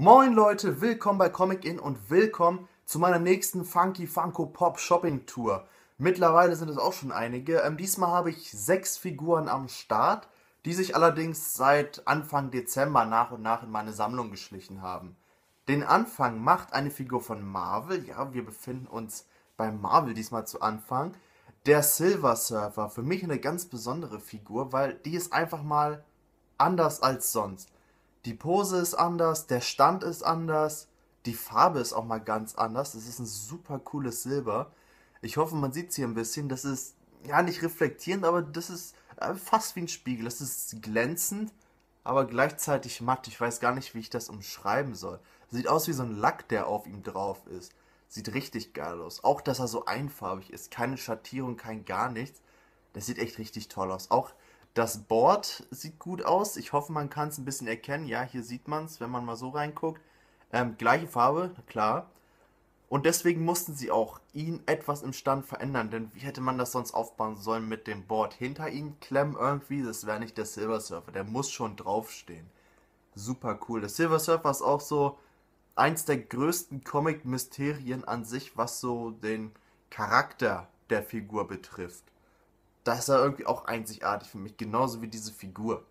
Moin Leute, willkommen bei Comic In und willkommen zu meiner nächsten Funky Funko Pop Shopping Tour. Mittlerweile sind es auch schon einige. Ähm, diesmal habe ich sechs Figuren am Start, die sich allerdings seit Anfang Dezember nach und nach in meine Sammlung geschlichen haben. Den Anfang macht eine Figur von Marvel. Ja, wir befinden uns bei Marvel diesmal zu Anfang. Der Silver Surfer, für mich eine ganz besondere Figur, weil die ist einfach mal anders als sonst. Die Pose ist anders, der Stand ist anders, die Farbe ist auch mal ganz anders. Das ist ein super cooles Silber. Ich hoffe, man sieht es hier ein bisschen. Das ist ja nicht reflektierend, aber das ist äh, fast wie ein Spiegel. Das ist glänzend, aber gleichzeitig matt. Ich weiß gar nicht, wie ich das umschreiben soll. Sieht aus wie so ein Lack, der auf ihm drauf ist. Sieht richtig geil aus. Auch, dass er so einfarbig ist. Keine Schattierung, kein gar nichts. Das sieht echt richtig toll aus. Auch das Board sieht gut aus. Ich hoffe, man kann es ein bisschen erkennen. Ja, hier sieht man es, wenn man mal so reinguckt. Ähm, gleiche Farbe, klar. Und deswegen mussten sie auch ihn etwas im Stand verändern, denn wie hätte man das sonst aufbauen sollen mit dem Board? Hinter ihm klemmen irgendwie, das wäre nicht der Silver Surfer, der muss schon draufstehen. Super cool. Der Silver Surfer ist auch so eins der größten Comic-Mysterien an sich, was so den Charakter der Figur betrifft da ist er irgendwie auch einzigartig für mich, genauso wie diese Figur.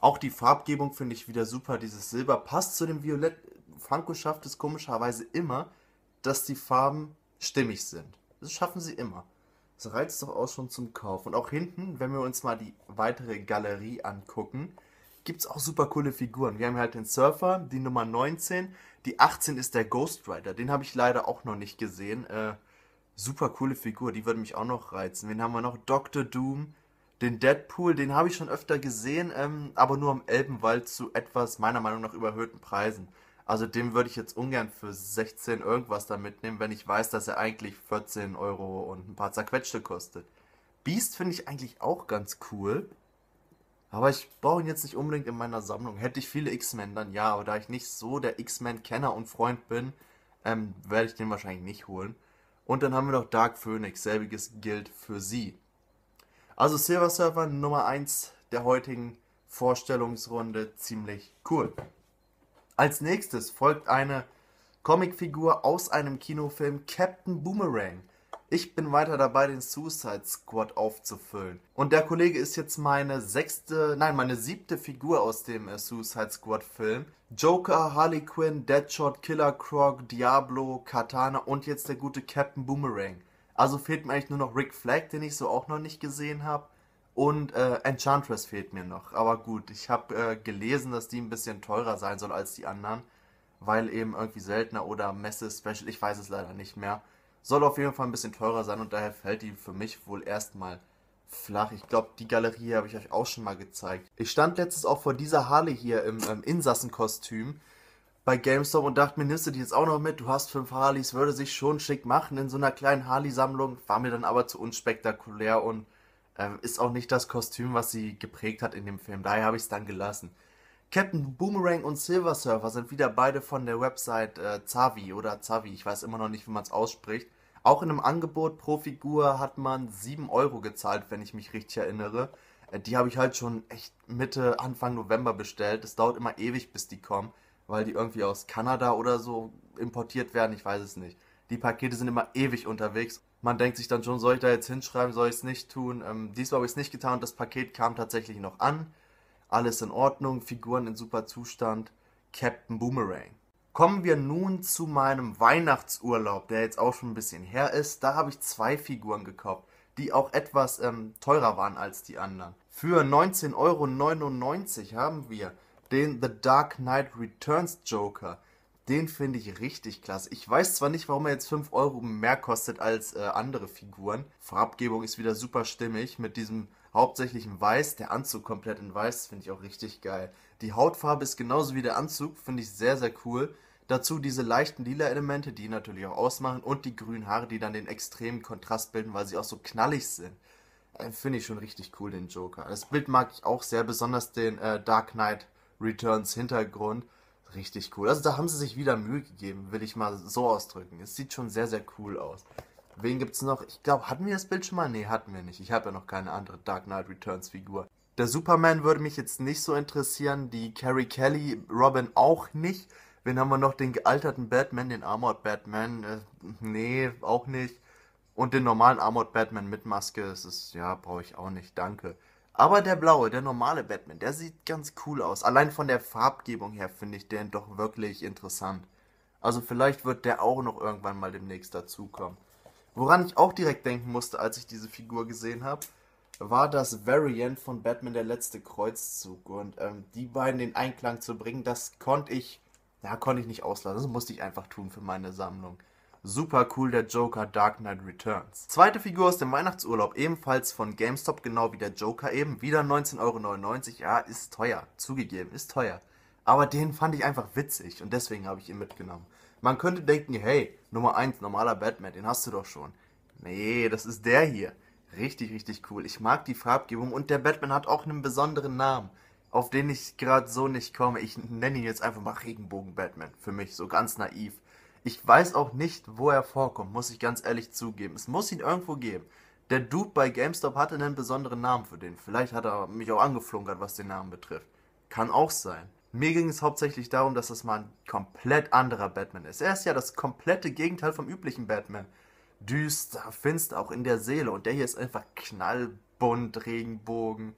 Auch die Farbgebung finde ich wieder super. Dieses Silber passt zu dem Violett. Franco schafft es komischerweise immer, dass die Farben stimmig sind. Das schaffen sie immer. Das reizt doch auch schon zum Kauf. Und auch hinten, wenn wir uns mal die weitere Galerie angucken, gibt es auch super coole Figuren. Wir haben halt den Surfer, die Nummer 19. Die 18 ist der Ghost Rider. Den habe ich leider auch noch nicht gesehen. Äh, Super coole Figur, die würde mich auch noch reizen. Wen haben wir noch? Dr. Doom, den Deadpool, den habe ich schon öfter gesehen, ähm, aber nur am Elbenwald zu etwas meiner Meinung nach überhöhten Preisen. Also den würde ich jetzt ungern für 16 irgendwas da mitnehmen, wenn ich weiß, dass er eigentlich 14 Euro und ein paar zerquetschte kostet. Beast finde ich eigentlich auch ganz cool. Aber ich baue ihn jetzt nicht unbedingt in meiner Sammlung. Hätte ich viele X-Men, dann ja. Aber da ich nicht so der X-Men-Kenner und Freund bin, ähm, werde ich den wahrscheinlich nicht holen. Und dann haben wir noch Dark Phoenix, selbiges gilt für sie. Also Silver Surfer Nummer 1 der heutigen Vorstellungsrunde, ziemlich cool. Als nächstes folgt eine Comicfigur aus einem Kinofilm Captain Boomerang. Ich bin weiter dabei, den Suicide Squad aufzufüllen. Und der Kollege ist jetzt meine sechste, nein, meine siebte Figur aus dem äh, Suicide Squad Film. Joker, Harley Quinn, Deadshot, Killer Croc, Diablo, Katana und jetzt der gute Captain Boomerang. Also fehlt mir eigentlich nur noch Rick Flag, den ich so auch noch nicht gesehen habe. Und äh, Enchantress fehlt mir noch. Aber gut, ich habe äh, gelesen, dass die ein bisschen teurer sein soll als die anderen. Weil eben irgendwie seltener oder Messe Special, ich weiß es leider nicht mehr soll auf jeden Fall ein bisschen teurer sein und daher fällt die für mich wohl erstmal flach. Ich glaube, die Galerie habe ich euch auch schon mal gezeigt. Ich stand letztes auch vor dieser Harley hier im ähm, Insassenkostüm bei GameStop und dachte mir, nimmst du die jetzt auch noch mit? Du hast fünf Harleys, würde sich schon schick machen in so einer kleinen Harley-Sammlung. War mir dann aber zu unspektakulär und äh, ist auch nicht das Kostüm, was sie geprägt hat in dem Film. Daher habe ich es dann gelassen. Captain Boomerang und Silver Surfer sind wieder beide von der Website äh, Zavi oder Zavi, ich weiß immer noch nicht, wie man es ausspricht. Auch in einem Angebot pro Figur hat man 7 Euro gezahlt, wenn ich mich richtig erinnere. Äh, die habe ich halt schon echt Mitte, Anfang November bestellt. Es dauert immer ewig, bis die kommen, weil die irgendwie aus Kanada oder so importiert werden, ich weiß es nicht. Die Pakete sind immer ewig unterwegs. Man denkt sich dann schon, soll ich da jetzt hinschreiben, soll ich es nicht tun? Ähm, diesmal habe ich es nicht getan und das Paket kam tatsächlich noch an. Alles in Ordnung, Figuren in super Zustand, Captain Boomerang. Kommen wir nun zu meinem Weihnachtsurlaub, der jetzt auch schon ein bisschen her ist. Da habe ich zwei Figuren gekauft, die auch etwas ähm, teurer waren als die anderen. Für 19,99 Euro haben wir den The Dark Knight Returns Joker. Den finde ich richtig klasse. Ich weiß zwar nicht, warum er jetzt 5 Euro mehr kostet als äh, andere Figuren. Farbgebung ist wieder super stimmig mit diesem hauptsächlich in weiß. Der Anzug komplett in weiß, finde ich auch richtig geil. Die Hautfarbe ist genauso wie der Anzug, finde ich sehr, sehr cool. Dazu diese leichten lila Elemente, die natürlich auch ausmachen, und die grünen Haare, die dann den extremen Kontrast bilden, weil sie auch so knallig sind. Äh, finde ich schon richtig cool, den Joker. Das Bild mag ich auch sehr, besonders den äh, Dark Knight Returns Hintergrund. Richtig cool. Also da haben sie sich wieder Mühe gegeben, will ich mal so ausdrücken. Es sieht schon sehr, sehr cool aus. Wen gibt es noch? Ich glaube, hatten wir das Bild schon mal? Nee, hatten wir nicht. Ich habe ja noch keine andere Dark Knight Returns Figur. Der Superman würde mich jetzt nicht so interessieren, die Carrie Kelly, Robin auch nicht. Wen haben wir noch? Den gealterten Batman, den Armored Batman? Äh, nee, auch nicht. Und den normalen Armored Batman mit Maske, das ist, ja, brauche ich auch nicht, danke. Aber der blaue, der normale Batman, der sieht ganz cool aus. Allein von der Farbgebung her finde ich den doch wirklich interessant. Also vielleicht wird der auch noch irgendwann mal demnächst dazukommen. Woran ich auch direkt denken musste, als ich diese Figur gesehen habe, war das Variant von Batman der letzte Kreuzzug. Und ähm, die beiden in Einklang zu bringen, das konnte ich, ja, konnte ich nicht auslassen. Das musste ich einfach tun für meine Sammlung. Super cool der Joker Dark Knight Returns. Zweite Figur aus dem Weihnachtsurlaub, ebenfalls von GameStop, genau wie der Joker eben. Wieder 19,99 Euro. Ja, ist teuer. Zugegeben, ist teuer. Aber den fand ich einfach witzig und deswegen habe ich ihn mitgenommen. Man könnte denken, hey, Nummer 1, normaler Batman, den hast du doch schon. Nee, das ist der hier. Richtig, richtig cool. Ich mag die Farbgebung und der Batman hat auch einen besonderen Namen, auf den ich gerade so nicht komme. Ich nenne ihn jetzt einfach mal Regenbogen-Batman. Für mich, so ganz naiv. Ich weiß auch nicht, wo er vorkommt, muss ich ganz ehrlich zugeben. Es muss ihn irgendwo geben. Der Dude bei GameStop hatte einen besonderen Namen für den. Vielleicht hat er mich auch angeflunkert, was den Namen betrifft. Kann auch sein. Mir ging es hauptsächlich darum, dass das mal ein komplett anderer Batman ist. Er ist ja das komplette Gegenteil vom üblichen Batman. Düster, finster, auch in der Seele. Und der hier ist einfach knallbunt, Regenbogen.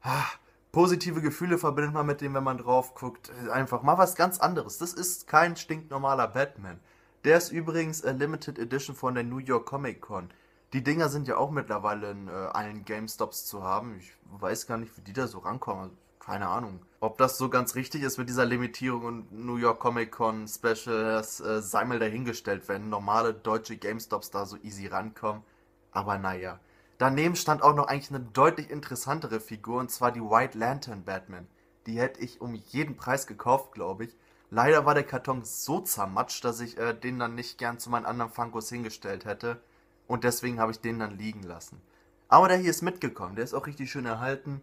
Ach, positive Gefühle verbindet man mit dem, wenn man drauf guckt. Einfach mal was ganz anderes. Das ist kein stinknormaler Batman. Der ist übrigens a Limited Edition von der New York Comic Con. Die Dinger sind ja auch mittlerweile in äh, allen GameStops zu haben. Ich weiß gar nicht, wie die da so rankommen keine Ahnung. Ob das so ganz richtig ist mit dieser Limitierung und New York Comic Con Special, das äh, sei mal dahingestellt, wenn normale deutsche GameStops da so easy rankommen. Aber naja. Daneben stand auch noch eigentlich eine deutlich interessantere Figur, und zwar die White Lantern Batman. Die hätte ich um jeden Preis gekauft, glaube ich. Leider war der Karton so zermatscht, dass ich äh, den dann nicht gern zu meinen anderen Funkos hingestellt hätte. Und deswegen habe ich den dann liegen lassen. Aber der hier ist mitgekommen. Der ist auch richtig schön erhalten.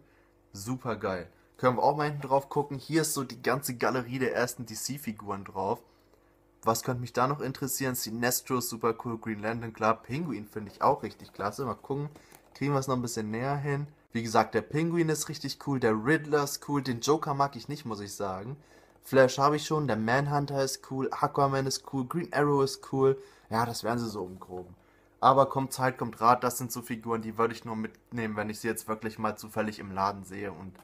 Super geil. Können wir auch mal hinten drauf gucken. Hier ist so die ganze Galerie der ersten DC-Figuren drauf. Was könnte mich da noch interessieren? Sinestro, super cool, Green Lantern, klar. Pinguin finde ich auch richtig klasse. Mal gucken, kriegen wir es noch ein bisschen näher hin. Wie gesagt, der Pinguin ist richtig cool, der Riddler ist cool, den Joker mag ich nicht, muss ich sagen. Flash habe ich schon, der Manhunter ist cool, Aquaman ist cool, Green Arrow ist cool. Ja, das wären sie so im Groben. Aber kommt Zeit, kommt Rat, das sind so Figuren, die würde ich nur mitnehmen, wenn ich sie jetzt wirklich mal zufällig im Laden sehe und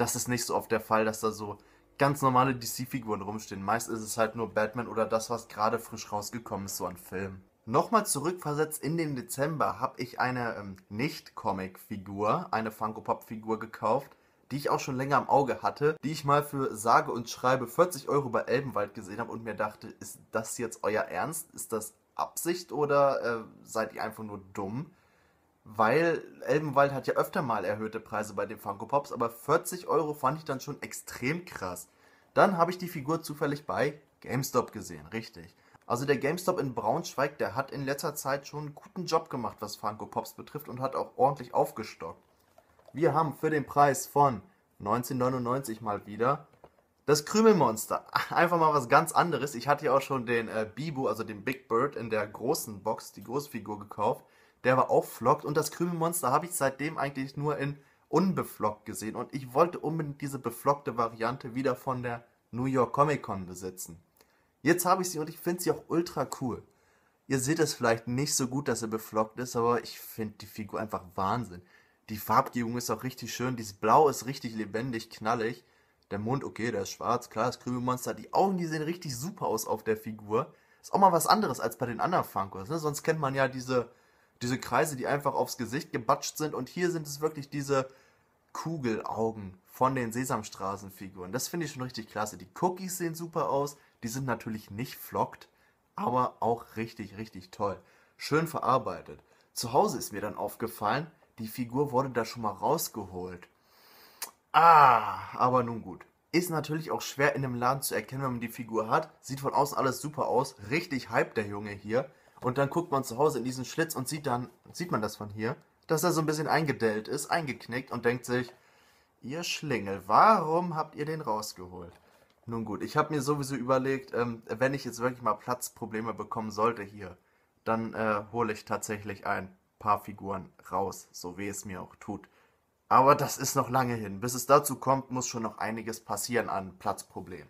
das ist nicht so oft der Fall, dass da so ganz normale DC-Figuren rumstehen. Meist ist es halt nur Batman oder das, was gerade frisch rausgekommen ist, so an Film. Nochmal zurückversetzt in den Dezember habe ich eine ähm, Nicht-Comic-Figur, eine Funko-Pop-Figur gekauft, die ich auch schon länger im Auge hatte, die ich mal für sage und schreibe 40 Euro bei Elbenwald gesehen habe und mir dachte, ist das jetzt euer Ernst? Ist das Absicht oder äh, seid ihr einfach nur dumm? weil Elbenwald hat ja öfter mal erhöhte Preise bei den Funko Pops, aber 40 Euro fand ich dann schon extrem krass. Dann habe ich die Figur zufällig bei GameStop gesehen, richtig. Also der GameStop in Braunschweig, der hat in letzter Zeit schon einen guten Job gemacht, was Funko Pops betrifft und hat auch ordentlich aufgestockt. Wir haben für den Preis von 1999 mal wieder das Krümelmonster. Einfach mal was ganz anderes. Ich hatte ja auch schon den äh, Bibu, also den Big Bird in der großen Box, die Großfigur gekauft der war auch flockt und das Krümelmonster habe ich seitdem eigentlich nur in unbeflockt gesehen und ich wollte unbedingt diese beflockte Variante wieder von der New York Comic Con besitzen. Jetzt habe ich sie und ich finde sie auch ultra cool. Ihr seht es vielleicht nicht so gut, dass er beflockt ist, aber ich finde die Figur einfach Wahnsinn. Die Farbgebung ist auch richtig schön, dieses Blau ist richtig lebendig, knallig. Der Mund, okay, der ist schwarz, klar, das Krümelmonster. Die Augen, die sehen richtig super aus auf der Figur. Ist auch mal was anderes als bei den anderen Funkos, ne? Sonst kennt man ja diese diese Kreise, die einfach aufs Gesicht gebatscht sind. Und hier sind es wirklich diese Kugelaugen von den Sesamstraßenfiguren. Das finde ich schon richtig klasse. Die Cookies sehen super aus. Die sind natürlich nicht flockt, aber auch richtig, richtig toll. Schön verarbeitet. Zu Hause ist mir dann aufgefallen, die Figur wurde da schon mal rausgeholt. Ah, aber nun gut. Ist natürlich auch schwer in dem Laden zu erkennen, wenn man die Figur hat. Sieht von außen alles super aus. Richtig hype der Junge hier. Und dann guckt man zu Hause in diesen Schlitz und sieht dann, sieht man das von hier, dass er so ein bisschen eingedellt ist, eingeknickt und denkt sich, ihr Schlingel, warum habt ihr den rausgeholt? Nun gut, ich habe mir sowieso überlegt, ähm, wenn ich jetzt wirklich mal Platzprobleme bekommen sollte hier, dann äh, hole ich tatsächlich ein paar Figuren raus, so weh es mir auch tut. Aber das ist noch lange hin. Bis es dazu kommt, muss schon noch einiges passieren an Platzproblemen.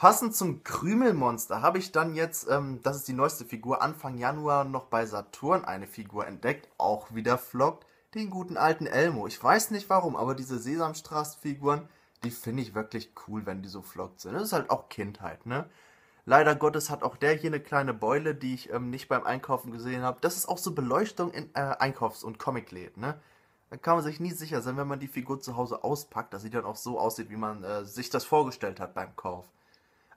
Passend zum Krümelmonster habe ich dann jetzt, ähm, das ist die neueste Figur, Anfang Januar noch bei Saturn eine Figur entdeckt, auch wieder flockt, den guten alten Elmo. Ich weiß nicht warum, aber diese Sesamstraßenfiguren, die finde ich wirklich cool, wenn die so flockt sind. Das ist halt auch Kindheit, ne? Leider Gottes hat auch der hier eine kleine Beule, die ich ähm, nicht beim Einkaufen gesehen habe. Das ist auch so Beleuchtung in äh, Einkaufs- und Comicläden, ne? Da kann man sich nie sicher sein, wenn man die Figur zu Hause auspackt, dass sie dann auch so aussieht, wie man äh, sich das vorgestellt hat beim Kauf.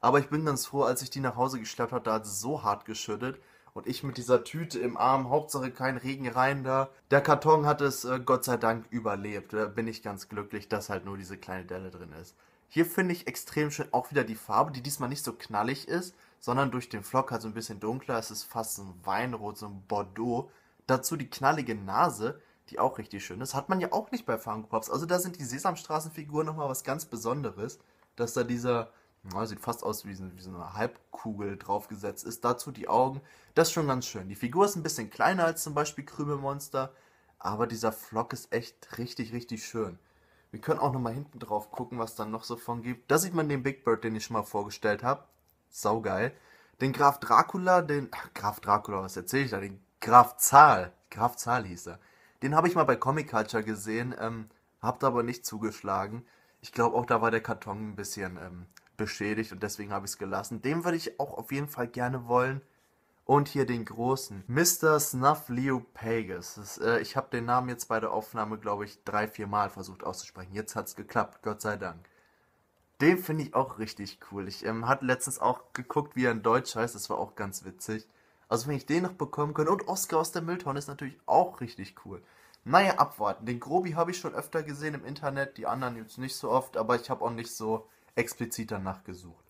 Aber ich bin ganz froh, als ich die nach Hause geschleppt habe, da hat sie so hart geschüttet. Und ich mit dieser Tüte im Arm, Hauptsache kein Regen rein da. Der Karton hat es äh, Gott sei Dank überlebt. Da bin ich ganz glücklich, dass halt nur diese kleine Delle drin ist. Hier finde ich extrem schön auch wieder die Farbe, die diesmal nicht so knallig ist, sondern durch den Flock halt so ein bisschen dunkler. Es ist fast ein Weinrot, so ein Bordeaux. Dazu die knallige Nase, die auch richtig schön ist. Hat man ja auch nicht bei Funko Pops. Also da sind die Sesamstraßenfiguren nochmal was ganz Besonderes, dass da dieser ja, sieht fast aus wie so, wie so, eine Halbkugel draufgesetzt ist. Dazu die Augen. Das ist schon ganz schön. Die Figur ist ein bisschen kleiner als zum Beispiel Krümelmonster, aber dieser Flock ist echt richtig, richtig schön. Wir können auch nochmal hinten drauf gucken, was dann noch so von gibt. Da sieht man den Big Bird, den ich schon mal vorgestellt habe. Saugeil. Den Graf Dracula, den. Ach, Graf Dracula, was erzähle ich da? Den Graf Zahl. Graf Zahl hieß er. Den habe ich mal bei Comic Culture gesehen, ähm, habt aber nicht zugeschlagen. Ich glaube auch, da war der Karton ein bisschen ähm, beschädigt und deswegen habe ich es gelassen. Den würde ich auch auf jeden Fall gerne wollen. Und hier den großen, Mr. Snuff Leo Pagus. Äh, ich habe den Namen jetzt bei der Aufnahme, glaube ich, drei, vier Mal versucht auszusprechen. Jetzt hat es geklappt, Gott sei Dank. Den finde ich auch richtig cool. Ich ähm, hatte letztens auch geguckt, wie er in Deutsch heißt. Das war auch ganz witzig. Also wenn ich den noch bekommen könnte. Und Oscar aus der Mülltonne ist natürlich auch richtig cool. Naja, abwarten. Den Grobi habe ich schon öfter gesehen im Internet. Die anderen jetzt nicht so oft. Aber ich habe auch nicht so explizit danach gesucht.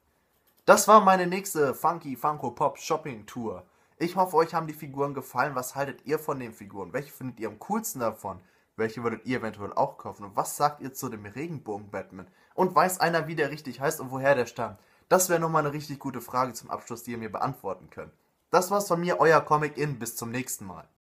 Das war meine nächste Funky Funko Pop Shopping Tour. Ich hoffe, euch haben die Figuren gefallen. Was haltet ihr von den Figuren? Welche findet ihr am coolsten davon? Welche würdet ihr eventuell auch kaufen? Und was sagt ihr zu dem Regenbogen-Batman? Und weiß einer, wie der richtig heißt und woher der stammt? Das wäre nochmal eine richtig gute Frage zum Abschluss, die ihr mir beantworten könnt. Das war's von mir, euer Comic In. Bis zum nächsten Mal.